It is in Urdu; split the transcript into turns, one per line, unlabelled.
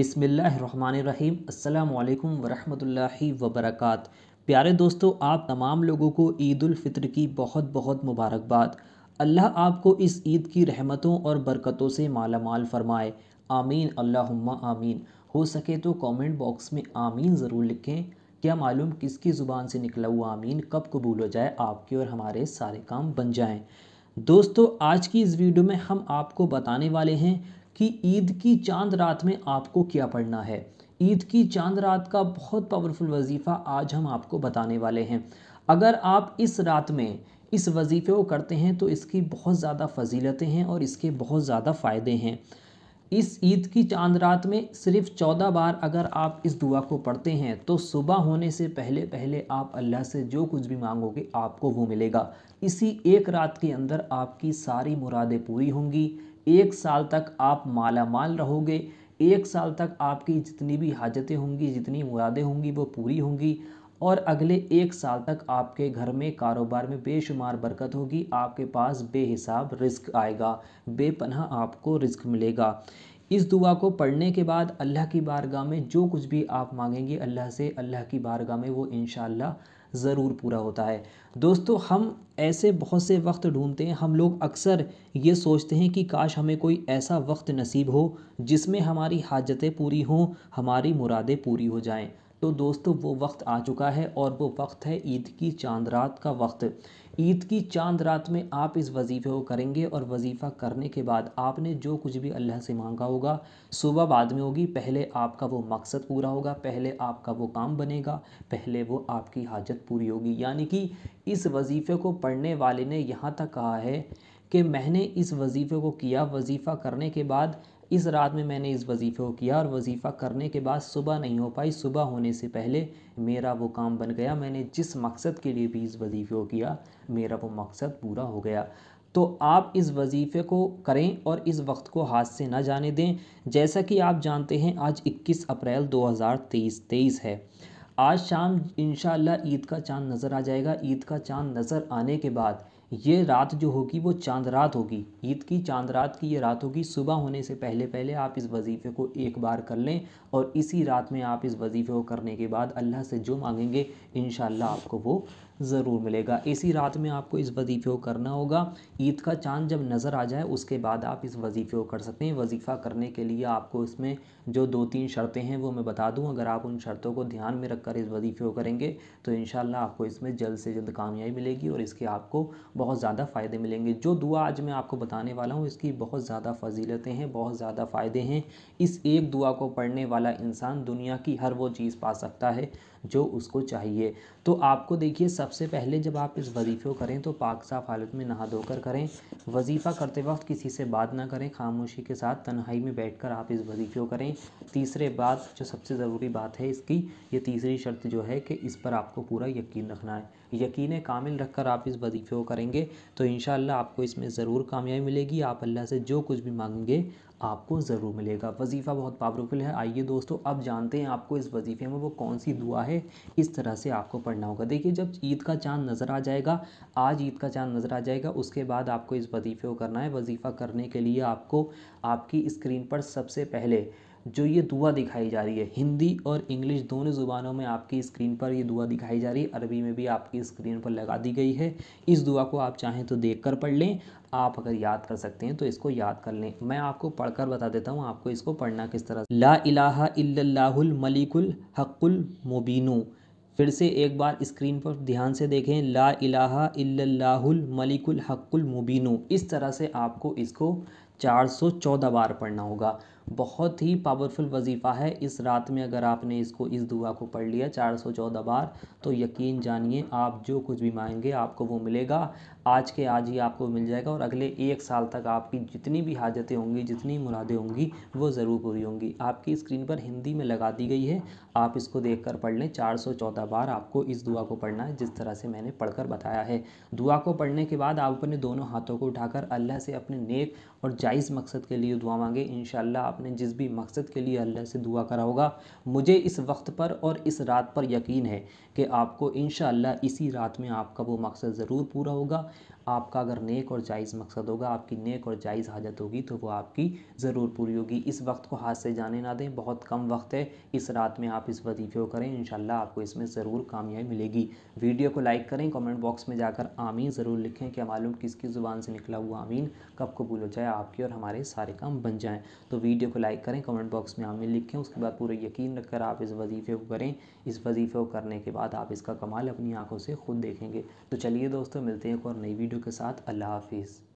بسم اللہ الرحمن الرحیم السلام علیکم ورحمۃ اللہ وبرکاتہ پیارے دوستو آپ تمام لوگوں کو عید الفطر کی بہت بہت مبارکباد اللہ آپ کو اس عید کی رحمتوں اور برکتوں سے مالا مال فرمائے آمین اللہ آمین ہو سکے تو کومنٹ باکس میں آمین ضرور لکھیں کیا معلوم کس کی زبان سے نکلا ہوا آمین کب قبول ہو جائے آپ کے اور ہمارے سارے کام بن جائیں دوستو آج کی اس ویڈیو میں ہم آپ کو بتانے والے ہیں کہ عید کی چاند رات میں آپ کو کیا پڑھنا ہے عید کی چاند رات کا بہت پاورفل وظیفہ آج ہم آپ کو بتانے والے ہیں اگر آپ اس رات میں اس وظیفے کو کرتے ہیں تو اس کی بہت زیادہ فضیلتیں ہیں اور اس کے بہت زیادہ فائدے ہیں اس عید کی چاند رات میں صرف چودہ بار اگر آپ اس دعا کو پڑھتے ہیں تو صبح ہونے سے پہلے پہلے آپ اللہ سے جو کچھ بھی مانگو گے آپ کو وہ ملے گا اسی ایک رات کے اندر آپ کی ساری مرادیں پوری ہوں گی ایک سال تک آپ مالا مال رہو گے ایک سال تک آپ کی جتنی بھی حاجتیں ہوں گی جتنی مرادیں ہوں گی وہ پوری ہوں گی اور اگلے ایک سال تک آپ کے گھر میں کاروبار میں بے شمار برکت ہوگی آپ کے پاس بے حساب رزق آئے گا بے پناہ آپ کو رزق ملے گا اس دعا کو پڑھنے کے بعد اللہ کی بارگاہ میں جو کچھ بھی آپ مانگیں گے اللہ سے اللہ کی بارگاہ میں وہ انشاءاللہ اللہ ضرور پورا ہوتا ہے دوستو ہم ایسے بہت سے وقت ڈھونڈتے ہیں ہم لوگ اکثر یہ سوچتے ہیں کہ کاش ہمیں کوئی ایسا وقت نصیب ہو جس میں ہماری حاجتیں پوری ہوں ہماری مرادیں پوری ہو جائیں تو دوستو وہ وقت آ چکا ہے اور وہ وقت ہے عید کی چاند رات کا وقت عید کی چاند رات میں آپ اس وظیفے کو کریں گے اور وظیفہ کرنے کے بعد آپ نے جو کچھ بھی اللہ سے مانگا ہوگا صبح بعد میں ہوگی پہلے آپ کا وہ مقصد پورا ہوگا پہلے آپ کا وہ کام بنے گا پہلے وہ آپ کی حاجت پوری ہوگی یعنی کہ اس وظیفے کو پڑھنے والے نے یہاں تک کہا ہے کہ میں نے اس وظیفے کو کیا وظیفہ کرنے کے بعد اس رات میں میں نے اس وظیفے کو کیا اور وظیفہ کرنے کے بعد صبح نہیں ہو پائی صبح ہونے سے پہلے میرا وہ کام بن گیا میں نے جس مقصد کے لیے بھی اس وظیفے کو کیا میرا وہ مقصد پورا ہو گیا تو آپ اس وظیفے کو کریں اور اس وقت کو ہاتھ سے نہ جانے دیں جیسا کہ آپ جانتے ہیں آج اکیس اپریل دو ہزار تیئیس تیئیس ہے آج شام انشاءاللہ عید کا چاند نظر آ جائے گا عید کا چاند نظر آنے کے بعد یہ رات جو ہوگی وہ چاند رات ہوگی عید کی چاند رات کی یہ رات ہوگی صبح ہونے سے پہلے پہلے آپ اس وظیفے کو ایک بار کر لیں اور اسی رات میں آپ اس وظیفے کو کرنے کے بعد اللہ سے جو مانگیں گے انشاءاللہ آپ کو وہ ضرور ملے گا اسی رات میں آپ کو اس وظیفے کو کرنا ہوگا عید کا چاند جب نظر آ جائے اس کے بعد آپ اس وظیفے کو کر سکتے ہیں وظیفہ کرنے کے لیے آپ کو اس میں جو دو تین شرطیں ہیں وہ میں بتا دوں اگر آپ ان شرطوں کو دھیان میں رکھ کر اس وظیفے کو کریں گے تو انشاءاللہ آپ کو اس میں جلد سے جلد کامیابی ملے گی اور اس کے آپ کو بہت زیادہ فائدے ملیں گے جو دعا آج میں آپ کو بتانے والا ہوں اس کی بہت زیادہ فضیلتیں ہیں بہت زیادہ فائدے ہیں اس ایک دعا کو پڑھنے والا انسان دنیا کی ہر وہ چیز پا سکتا ہے جو اس کو چاہیے تو آپ کو دیکھیے سب سے پہلے جب آپ اس وظیفے کو کریں تو پاک صاف حالت میں نہا دھو کر کریں وظیفہ کرتے وقت کسی سے بات نہ کریں خاموشی کے ساتھ تنہائی میں بیٹھ کر آپ اس وظیفے کو کریں تیسرے بات جو سب سے ضروری بات ہے اس کی یہ تیسری شرط جو ہے کہ اس پر آپ کو پورا یقین رکھنا ہے یقین کامل رکھ کر آپ اس وظیفے کو کریں گے تو انشاءاللہ آپ کو اس میں ضرور کامیابی ملے گی آپ اللہ سے جو کچھ بھی مانگیں گے آپ کو ضرور ملے گا وظیفہ بہت پاورفل ہے آئیے دوستو اب جانتے ہیں آپ کو اس وظیفے میں وہ کون سی دعا ہے اس طرح سے آپ کو پڑھنا ہوگا دیکھیے جب عید کا چاند نظر آ جائے گا آج عید کا چاند نظر آ جائے گا اس کے بعد آپ کو اس وظیفے کو کرنا ہے وظیفہ کرنے کے لیے آپ کو آپ کی اسکرین پر سب سے پہلے جو یہ دعا دکھائی جا رہی ہے ہندی اور انگلش دونوں زبانوں میں آپ کی اسکرین پر یہ دعا دکھائی جا رہی ہے عربی میں بھی آپ کی کی سکرین پر لگا دی گئی ہے اس دعا کو آپ چاہیں تو دیکھ کر پڑھ لیں آپ اگر یاد کر سکتے ہیں تو اس کو یاد کر لیں میں آپ کو پڑھ کر بتا دیتا ہوں آپ کو اس کو پڑھنا کس طرح لا الہ الا اللہ الملک الحق المبینو پھر سے ایک بار اسکرین پر دھیان سے دیکھیں لا الہ الا اللہ الملک الحق المبینو اس طرح سے آپ کو اس کو چار سو چودہ بار پڑھنا ہوگا بہت ہی پاورفل وظیفہ ہے اس رات میں اگر آپ نے اس کو اس دعا کو پڑھ لیا چار سو چودہ بار تو یقین جانیے آپ جو کچھ بھی مائیں گے آپ کو وہ ملے گا آج کے آج ہی آپ کو مل جائے گا اور اگلے ایک سال تک آپ کی جتنی بھی حاجتیں ہوں گی جتنی مرادیں ہوں گی وہ ضرور پوری ہوں گی آپ کی اسکرین پر ہندی میں لگا دی گئی ہے آپ اس کو دیکھ کر پڑھ لیں چار سو چودہ بار آپ کو اس دعا کو پڑھنا ہے جس طرح سے میں نے پڑھ کر بتایا ہے دعا کو پڑھنے کے بعد آپ اپنے دونوں ہاتھوں کو اٹھا کر اللہ سے اپنے نیک اور جائز مقصد کے لیے دعا مانگے انشاءاللہ آپ نے جس بھی مقصد کے لیے اللہ سے دعا کرا ہوگا مجھے اس وقت پر اور اس رات پر یقین ہے کہ آپ کو انشاءاللہ اسی رات میں آپ کا وہ مقصد ضرور پورا ہوگا آپ کا اگر نیک اور جائز مقصد ہوگا آپ کی نیک اور جائز حاجت ہوگی تو وہ آپ کی ضرور پوری ہوگی اس وقت کو ہاتھ سے جانے نہ دیں بہت کم وقت ہے اس رات میں آپ اس وظیفے کو کریں انشاءاللہ آپ کو اس میں ضرور کامیابی ملے گی ویڈیو کو لائک کریں کامنٹ باکس میں جا کر آمین ضرور لکھیں کہ معلوم کس کی زبان سے نکلا ہوا آمین کب قبول ہو جائے آپ کے اور ہمارے سارے کام بن جائیں تو ویڈیو کو لائک کریں کامنٹ باکس میں آمین لکھیں اس کے بعد پورا یقین رکھ کر آپ اس وظیفے کو کریں اس وظیفے کو کرنے کے بعد آپ اس کا کمال اپنی آنکھوں سے خود دیکھیں گے تو چلیے دوستوں ملتے ہیں ایک اور نئی ویڈیو کے ساتھ اللہ حافظ